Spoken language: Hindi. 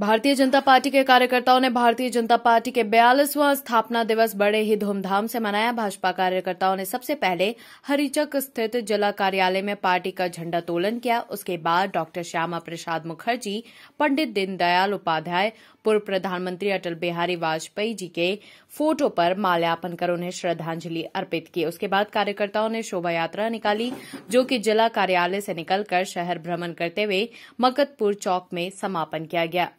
भारतीय जनता पार्टी के कार्यकर्ताओं ने भारतीय जनता पार्टी के बयालीसवां स्थापना दिवस बड़े ही धूमधाम से मनाया भाजपा कार्यकर्ताओं ने सबसे पहले हरिचक स्थित जिला कार्यालय में पार्टी का झंडा तोलन किया उसके बाद डॉक्टर श्यामा प्रसाद मुखर्जी पंडित दीनदयाल उपाध्याय पूर्व प्रधानमंत्री अटल बिहारी वाजपेयी जी के फोटो पर माल्यार्पण कर उन्हें श्रद्धांजलि अर्पित की उसके बाद कार्यकर्ताओं ने शोभा यात्रा निकाली जो कि जिला कार्यालय से निकलकर शहर भ्रमण करते हुए मकतपुर चौक में समापन किया गया